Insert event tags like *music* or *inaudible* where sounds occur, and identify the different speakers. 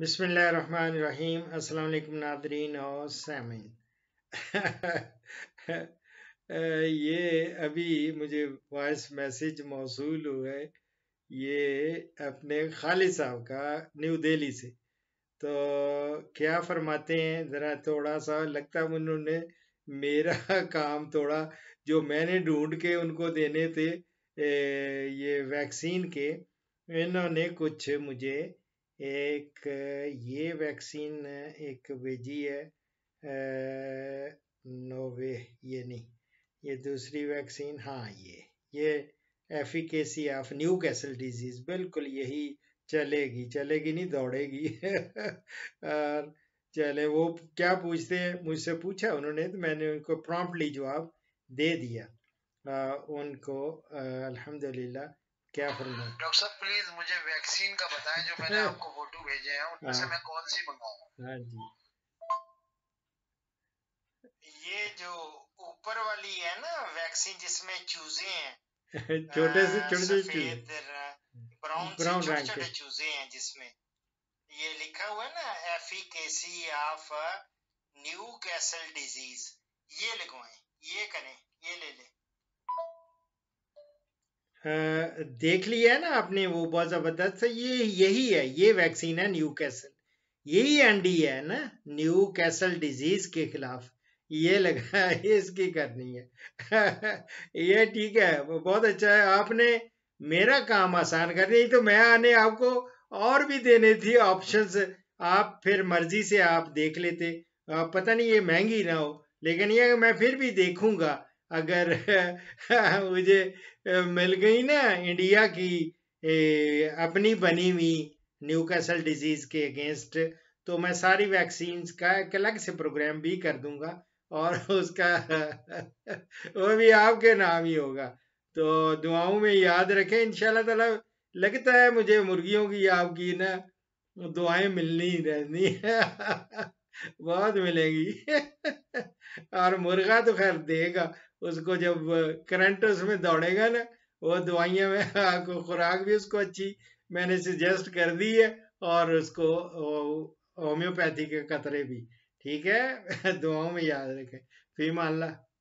Speaker 1: बिसमीम अल्लाम नादरीन और सामिन *laughs* ये अभी मुझे वॉइस मैसेज मौसू हुआ है ये अपने खालिद साहब का न्यू दिल्ली से तो क्या फरमाते हैं ज़रा थोड़ा सा लगता उन्होंने मेरा *laughs* काम थोड़ा जो मैंने ढूंढ के उनको देने थे ये वैक्सीन के इन्होंने कुछ मुझे एक ये वैक्सीन एक भेजी है नोवे ये नहीं ये दूसरी वैक्सीन हाँ ये ये efficacy of Newcastle disease बिल्कुल यही चलेगी चलेगी नहीं दौड़ेगी *laughs* और चले वो क्या पूछते हैं मुझसे पूछा उन्होंने तो मैंने उनको प्रॉम्प्टली जवाब दे दिया आ, उनको अल्हम्दुलिल्लाह क्या फर्क है डॉक्टर साहब प्लीज मुझे वैक्सीन का बताएं जो मैंने हाँ। आपको फोटो भेजे हैं उनमें से हाँ। मैं कौन सी मंगाऊं हाँ जी ये जो ऊपर वाली है ना वैक्सीन जिसमें चूजे हैं *laughs* छोटे से छोटे सफेद ब्राउन ब्राउन छोटे छोटे चूजे हैं जिसमें ये लिखा हुआ है ना efficacy of Newcastle disease ये लगवाएं ये करें ये ले लें देख लिया है ना आपने वो बहुत जबरदस्त ये यही है ये वैक्सीन है न्यू कैसल यही एंडी है ना न्यू कैसल डिजीज के खिलाफ ये लगा *laughs* ये इसकी करनी है *laughs* ये ठीक है वो बहुत अच्छा है आपने मेरा काम आसान कर दिया तो मैं आने आपको और भी देने थी ऑप्शंस आप फिर मर्जी से आप देख लेते पता नहीं ये महंगी ना हो लेकिन ये मैं फिर भी देखूंगा अगर *laughs* मुझे मिल गई ना इंडिया की ए, अपनी बनी हुई न्यूकसल डिजीज के अगेंस्ट तो मैं सारी वैक्सीन्स का एक अलग से प्रोग्राम भी कर दूंगा और *laughs* उसका *laughs* वो भी आपके नाम ही होगा तो दुआओं में याद रखें इंशाल्लाह ताला लगता है मुझे मुर्गियों की आपकी ना दुआएं मिलनी ही रहनी बहुत मिलेगी और मुर्गा तो खैर देगा उसको जब करंट उसमें दौड़ेगा ना वो दवाइयाँ में *laughs* आपको खुराक भी उसको अच्छी मैंने सजेस्ट कर दी है और उसको होम्योपैथी के कतरे भी ठीक है *laughs* दुआओं में याद रखें मान ला